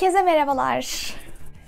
Herkese merhabalar.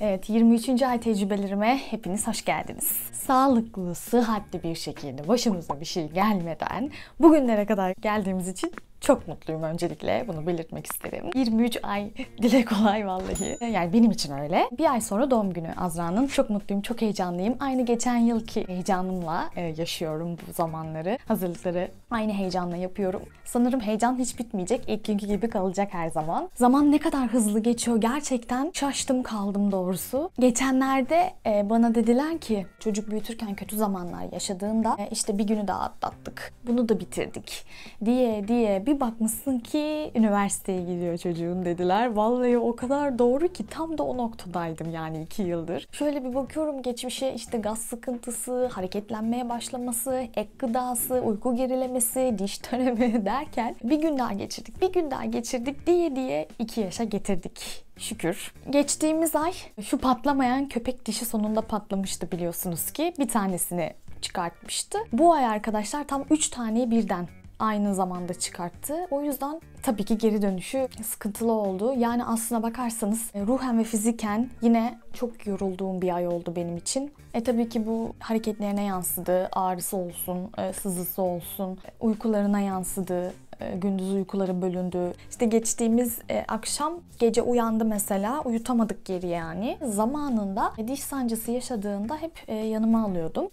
Evet 23. ay tecrübelerime hepiniz hoş geldiniz. Sağlıklı, sıhhatli bir şekilde başımıza bir şey gelmeden bugünlere kadar geldiğimiz için çok mutluyum öncelikle. Bunu belirtmek isterim. 23 ay dile kolay vallahi. Yani benim için öyle. Bir ay sonra doğum günü Azra'nın. Çok mutluyum, çok heyecanlıyım. Aynı geçen yılki heyecanımla e, yaşıyorum bu zamanları. Hazırlıkları aynı heyecanla yapıyorum. Sanırım heyecan hiç bitmeyecek. İlk günkü gibi kalacak her zaman. Zaman ne kadar hızlı geçiyor gerçekten. Şaştım kaldım doğrusu. Geçenlerde e, bana dediler ki çocuk büyütürken kötü zamanlar yaşadığında e, işte bir günü daha atlattık. Bunu da bitirdik diye diye bir bakmışsın ki üniversiteye gidiyor çocuğun dediler. Vallahi o kadar doğru ki tam da o noktadaydım yani iki yıldır. Şöyle bir bakıyorum geçmişe işte gaz sıkıntısı, hareketlenmeye başlaması, ek gıdası, uyku gerilemesi, diş dönemi derken bir gün daha geçirdik, bir gün daha geçirdik diye diye iki yaşa getirdik şükür. Geçtiğimiz ay şu patlamayan köpek dişi sonunda patlamıştı biliyorsunuz ki. Bir tanesini çıkartmıştı. Bu ay arkadaşlar tam 3 taneyi birden aynı zamanda çıkarttı. O yüzden tabii ki geri dönüşü sıkıntılı oldu. Yani aslına bakarsanız e, ruhen ve fiziken yine çok yorulduğum bir ay oldu benim için. E tabii ki bu hareketlerine yansıdı. Ağrısı olsun, e, sızısı olsun, uykularına yansıdı e, gündüz uykuları bölündü. İşte geçtiğimiz akşam gece uyandı mesela uyutamadık geri yani. Zamanında diş sancısı yaşadığında hep yanıma alıyordum.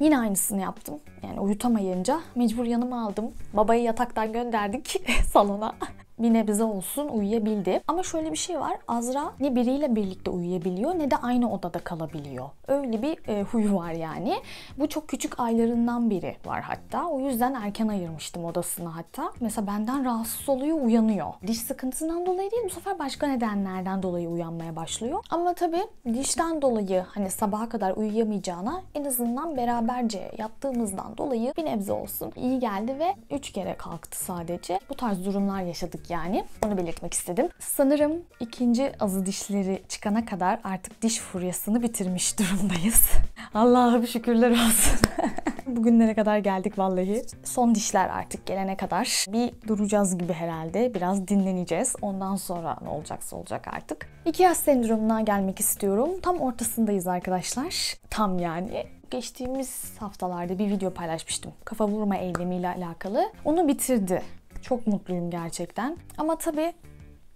Yine aynısını yaptım. Yani uyutamayınca mecbur yanıma aldım. Babayı yataktan gönderdik salona bir nebze olsun uyuyabildi. Ama şöyle bir şey var. Azra ne biriyle birlikte uyuyabiliyor ne de aynı odada kalabiliyor. Öyle bir e, huyu var yani. Bu çok küçük aylarından biri var hatta. O yüzden erken ayırmıştım odasını hatta. Mesela benden rahatsız oluyor uyanıyor. Diş sıkıntısından dolayı değil bu sefer başka nedenlerden dolayı uyanmaya başlıyor. Ama tabii dişten dolayı hani sabaha kadar uyuyamayacağına en azından beraberce yattığımızdan dolayı bir nebze olsun iyi geldi ve 3 kere kalktı sadece. Bu tarz durumlar yaşadık yani. Onu belirtmek istedim. Sanırım ikinci azı dişleri çıkana kadar artık diş furyasını bitirmiş durumdayız. Allah'a şükürler olsun. Bugünlere kadar geldik vallahi. Son dişler artık gelene kadar bir duracağız gibi herhalde. Biraz dinleneceğiz. Ondan sonra ne olacaksa olacak artık. İki İkiaz sendromuna gelmek istiyorum. Tam ortasındayız arkadaşlar. Tam yani geçtiğimiz haftalarda bir video paylaşmıştım. Kafa vurma eylemiyle alakalı. Onu bitirdi çok mutluyum gerçekten. Ama tabii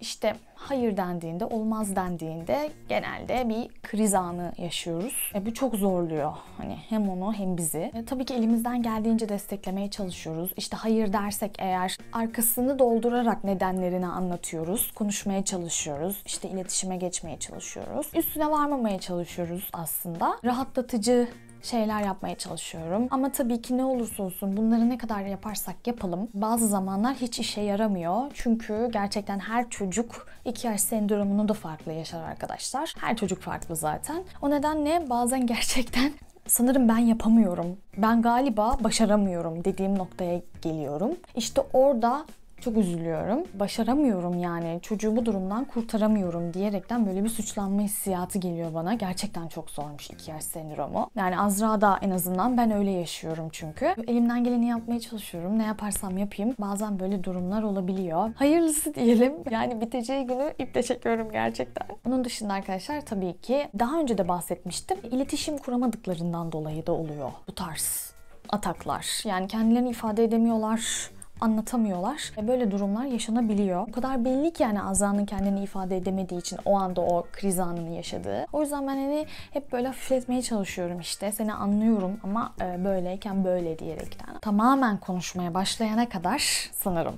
işte hayır dendiğinde, olmaz dendiğinde genelde bir kriz anı yaşıyoruz. E, bu çok zorluyor. Hani hem onu hem bizi. E, tabii ki elimizden geldiğince desteklemeye çalışıyoruz. İşte hayır dersek eğer arkasını doldurarak nedenlerini anlatıyoruz. Konuşmaya çalışıyoruz. İşte iletişime geçmeye çalışıyoruz. Üstüne varmamaya çalışıyoruz aslında. Rahatlatıcı şeyler yapmaya çalışıyorum. Ama tabii ki ne olursa olsun bunları ne kadar yaparsak yapalım bazı zamanlar hiç işe yaramıyor. Çünkü gerçekten her çocuk 2 yaş sendromunu da farklı yaşar arkadaşlar. Her çocuk farklı zaten. O nedenle bazen gerçekten sanırım ben yapamıyorum. Ben galiba başaramıyorum dediğim noktaya geliyorum. İşte orada çok üzülüyorum. Başaramıyorum yani. Çocuğu bu durumdan kurtaramıyorum diyerekten böyle bir suçlanma hissiyatı geliyor bana. Gerçekten çok zormuş iki yaş sendromu. Yani da en azından ben öyle yaşıyorum çünkü. Elimden geleni yapmaya çalışıyorum. Ne yaparsam yapayım. Bazen böyle durumlar olabiliyor. Hayırlısı diyelim. Yani biteceği günü iple çekiyorum gerçekten. Bunun dışında arkadaşlar tabii ki daha önce de bahsetmiştim. İletişim kuramadıklarından dolayı da oluyor bu tarz ataklar. Yani kendilerini ifade edemiyorlar anlatamıyorlar. E, böyle durumlar yaşanabiliyor. O kadar belli ki yani Azra'nın kendini ifade edemediği için o anda o kriz anını yaşadığı. O yüzden ben hani hep böyle hafifletmeye çalışıyorum işte. Seni anlıyorum ama e, böyleyken böyle diyerekten. Tamamen konuşmaya başlayana kadar sanırım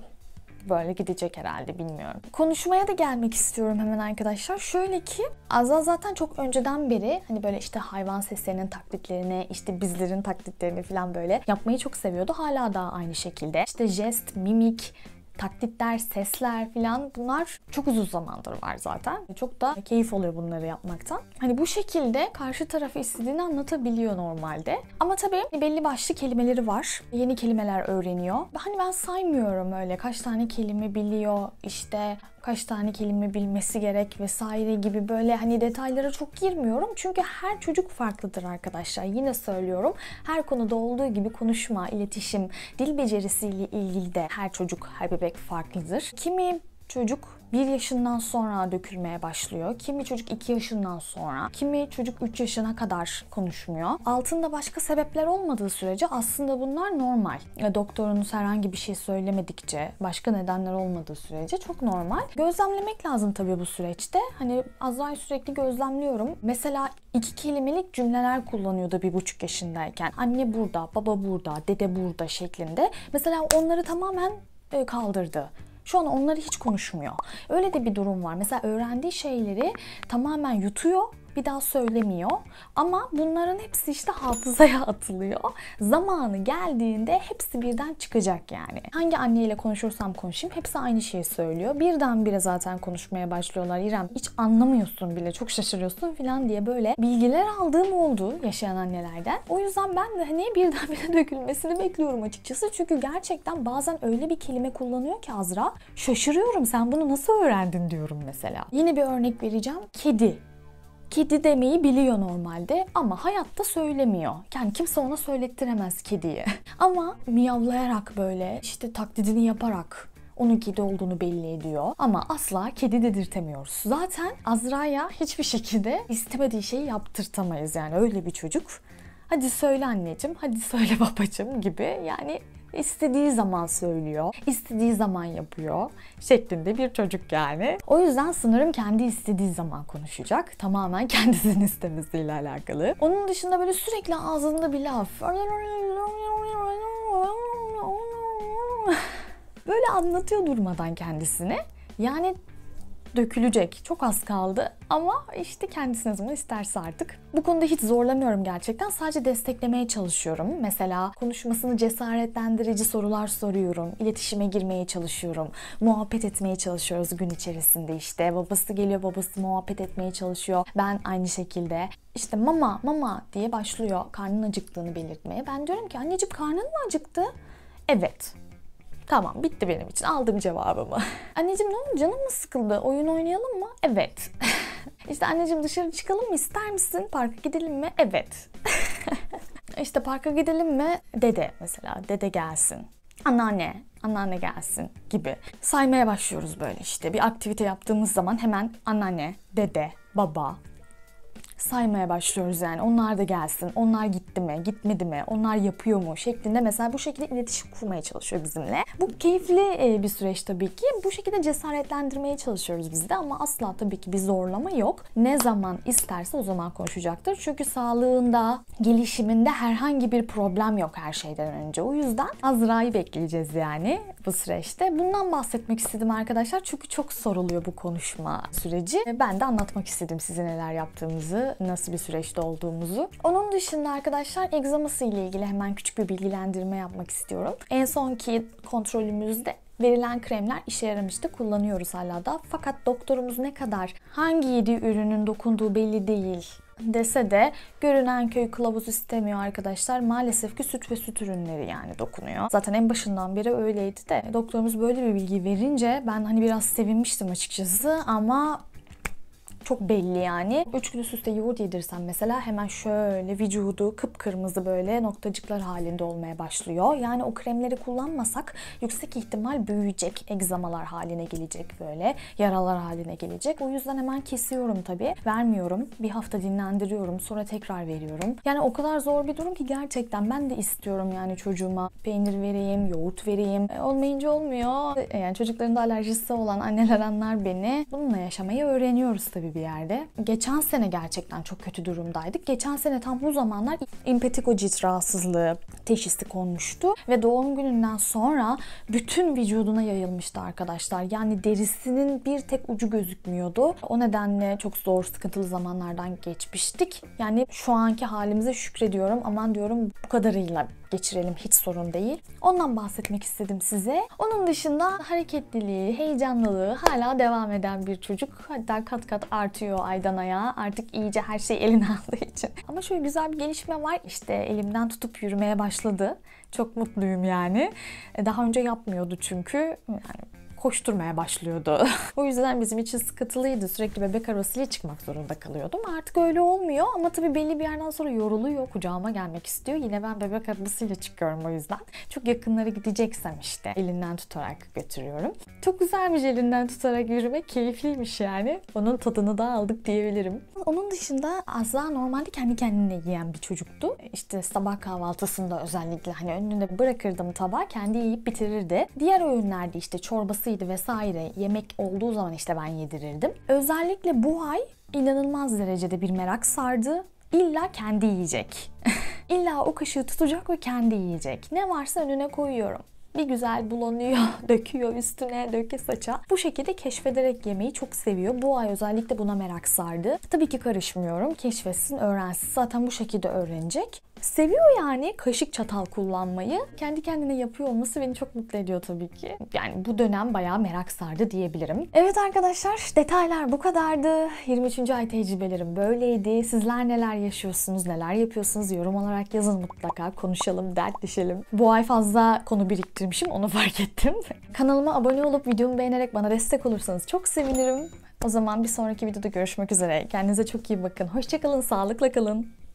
böyle gidecek herhalde bilmiyorum. Konuşmaya da gelmek istiyorum hemen arkadaşlar. Şöyle ki Azal zaten çok önceden beri hani böyle işte hayvan seslerinin taklitlerini, işte bizlerin taklitlerini falan böyle yapmayı çok seviyordu. Hala daha aynı şekilde. İşte jest, mimik, taklitler, sesler falan bunlar çok uzun zamandır var zaten. Çok da keyif oluyor bunları yapmaktan. Hani bu şekilde karşı tarafı istediğini anlatabiliyor normalde. Ama tabii hani belli başlı kelimeleri var. Yeni kelimeler öğreniyor. Hani ben saymıyorum öyle kaç tane kelime biliyor işte kaç tane kelime bilmesi gerek vesaire gibi böyle hani detaylara çok girmiyorum. Çünkü her çocuk farklıdır arkadaşlar. Yine söylüyorum. Her konuda olduğu gibi konuşma, iletişim, dil becerisiyle ilgili de her çocuk, her bebek farklıdır. Kimi çocuk 1 yaşından sonra dökülmeye başlıyor. Kimi çocuk 2 yaşından sonra, kimi çocuk 3 yaşına kadar konuşmuyor. Altında başka sebepler olmadığı sürece aslında bunlar normal. Doktorunuz herhangi bir şey söylemedikçe, başka nedenler olmadığı sürece çok normal. Gözlemlemek lazım tabii bu süreçte. Hani Azra'yı sürekli gözlemliyorum. Mesela iki kelimelik cümleler kullanıyordu bir buçuk yaşındayken. Anne burada, baba burada, dede burada şeklinde. Mesela onları tamamen e, kaldırdı şu an onları hiç konuşmuyor. Öyle de bir durum var. Mesela öğrendiği şeyleri tamamen yutuyor bir daha söylemiyor. Ama bunların hepsi işte hafızaya atılıyor. Zamanı geldiğinde hepsi birden çıkacak yani. Hangi anneyle konuşursam konuşayım hepsi aynı şeyi söylüyor. Birdenbire zaten konuşmaya başlıyorlar. İrem hiç anlamıyorsun bile çok şaşırıyorsun falan diye böyle bilgiler aldığım oldu yaşayan annelerden. O yüzden ben de hani birdenbire dökülmesini bekliyorum açıkçası. Çünkü gerçekten bazen öyle bir kelime kullanıyor ki Azra şaşırıyorum sen bunu nasıl öğrendin diyorum mesela. Yine bir örnek vereceğim. Kedi kedi demeyi biliyor normalde ama hayatta söylemiyor. Yani kimse ona söylettiremez kediyi. ama miyavlayarak böyle işte taklidini yaparak onun kedi olduğunu belli ediyor. Ama asla kedi dedirtemiyoruz. Zaten Azra'ya hiçbir şekilde istemediği şeyi yaptırtamayız. Yani öyle bir çocuk. Hadi söyle anneciğim, hadi söyle babacığım gibi yani istediği zaman söylüyor, istediği zaman yapıyor şeklinde bir çocuk yani. O yüzden sınırım kendi istediği zaman konuşacak. Tamamen kendisinin istemesiyle alakalı. Onun dışında böyle sürekli ağzında bir laf. Böyle anlatıyor durmadan kendisini. Yani dökülecek. Çok az kaldı ama işte kendisi ne zaman isterse artık. Bu konuda hiç zorlamıyorum gerçekten. Sadece desteklemeye çalışıyorum. Mesela konuşmasını cesaretlendirici sorular soruyorum. İletişime girmeye çalışıyorum. Muhabbet etmeye çalışıyoruz gün içerisinde işte. Babası geliyor babası muhabbet etmeye çalışıyor. Ben aynı şekilde işte mama mama diye başlıyor karnın acıktığını belirtmeye. Ben diyorum ki anneciğim karnın mı acıktı? Evet Tamam bitti benim için. Aldım cevabımı. Anneciğim ne oldu? Canım mı sıkıldı? Oyun oynayalım mı? Evet. işte anneciğim dışarı çıkalım mı? ister misin? Parka gidelim mi? Evet. işte parka gidelim mi? Dede mesela. Dede gelsin. Anneanne anneanne gelsin gibi. Saymaya başlıyoruz böyle işte. Bir aktivite yaptığımız zaman hemen anneanne, dede, baba, saymaya başlıyoruz yani. Onlar da gelsin, onlar gitti mi, gitmedi mi, onlar yapıyor mu şeklinde mesela bu şekilde iletişim kurmaya çalışıyor bizimle. Bu keyifli e, bir süreç tabii ki. Bu şekilde cesaretlendirmeye çalışıyoruz biz de ama asla tabii ki bir zorlama yok. Ne zaman isterse o zaman konuşacaktır. Çünkü sağlığında, gelişiminde herhangi bir problem yok her şeyden önce. O yüzden Azra'yı bekleyeceğiz yani bu süreçte. Bundan bahsetmek istedim arkadaşlar. Çünkü çok soruluyor bu konuşma süreci. E, ben de anlatmak istedim size neler yaptığımızı, alakalı nasıl bir süreçte olduğumuzu. Onun dışında arkadaşlar egzaması ile ilgili hemen küçük bir bilgilendirme yapmak istiyorum. En sonki kontrolümüzde verilen kremler işe yaramıştı. Kullanıyoruz hala da. Fakat doktorumuz ne kadar hangi yedi ürünün dokunduğu belli değil dese de görünen köy kılavuzu istemiyor arkadaşlar. Maalesef ki süt ve süt ürünleri yani dokunuyor. Zaten en başından beri öyleydi de doktorumuz böyle bir bilgi verince ben hani biraz sevinmiştim açıkçası ama çok belli yani. Üç gün üst üste yoğurt yedirsem mesela hemen şöyle vücudu kıpkırmızı böyle noktacıklar halinde olmaya başlıyor. Yani o kremleri kullanmasak yüksek ihtimal büyüyecek, egzamalar haline gelecek böyle, yaralar haline gelecek. O yüzden hemen kesiyorum tabii. Vermiyorum. Bir hafta dinlendiriyorum. Sonra tekrar veriyorum. Yani o kadar zor bir durum ki gerçekten ben de istiyorum yani çocuğuma peynir vereyim, yoğurt vereyim. E, olmayınca olmuyor. E, yani çocukların da alerjisi olan anneler anlar beni. Bununla yaşamayı öğreniyoruz tabii bir yerde. Geçen sene gerçekten çok kötü durumdaydık. Geçen sene tam bu zamanlar impetiko cilt rahatsızlığı teşhisi konmuştu ve doğum gününden sonra bütün vücuduna yayılmıştı arkadaşlar. Yani derisinin bir tek ucu gözükmüyordu. O nedenle çok zor, sıkıntılı zamanlardan geçmiştik. Yani şu anki halimize şükrediyorum. Aman diyorum bu kadarıyla geçirelim hiç sorun değil. Ondan bahsetmek istedim size. Onun dışında hareketliliği, heyecanlılığı hala devam eden bir çocuk. Hatta kat kat artıyor aydan aya. Artık iyice her şey eline aldığı için. Ama şöyle güzel bir gelişme var. İşte elimden tutup yürümeye başladı. Çok mutluyum yani. E, daha önce yapmıyordu çünkü. Yani koşturmaya başlıyordu. o yüzden bizim için sıkıntılıydı. Sürekli bebek arabasıyla çıkmak zorunda kalıyordum. Artık öyle olmuyor ama tabii belli bir yerden sonra yoruluyor. Kucağıma gelmek istiyor. Yine ben bebek arabasıyla çıkıyorum o yüzden. Çok yakınlara gideceksem işte elinden tutarak götürüyorum. Çok güzelmiş elinden tutarak yürümek. Keyifliymiş yani. Onun tadını da aldık diyebilirim. Onun dışında Azra normalde kendi kendine yiyen bir çocuktu. İşte sabah kahvaltısında özellikle hani önünde bırakırdım tabağı kendi yiyip bitirirdi. Diğer oyunlarda işte çorbası yemeğiydi vesaire yemek olduğu zaman işte ben yedirirdim. Özellikle bu ay inanılmaz derecede bir merak sardı. İlla kendi yiyecek. İlla o kaşığı tutacak ve kendi yiyecek. Ne varsa önüne koyuyorum bir güzel bulanıyor, döküyor üstüne, döke saça. Bu şekilde keşfederek yemeyi çok seviyor. Bu ay özellikle buna merak sardı. Tabii ki karışmıyorum. Keşfetsin, öğrensin. Zaten bu şekilde öğrenecek. Seviyor yani kaşık çatal kullanmayı. Kendi kendine yapıyor olması beni çok mutlu ediyor tabii ki. Yani bu dönem bayağı merak sardı diyebilirim. Evet arkadaşlar detaylar bu kadardı. 23. ay tecrübelerim böyleydi. Sizler neler yaşıyorsunuz, neler yapıyorsunuz yorum olarak yazın mutlaka. Konuşalım, dertleşelim. Bu ay fazla konu biriktirdim yaratıcıymışım onu fark ettim. Kanalıma abone olup videomu beğenerek bana destek olursanız çok sevinirim. O zaman bir sonraki videoda görüşmek üzere. Kendinize çok iyi bakın. Hoşçakalın, sağlıkla kalın.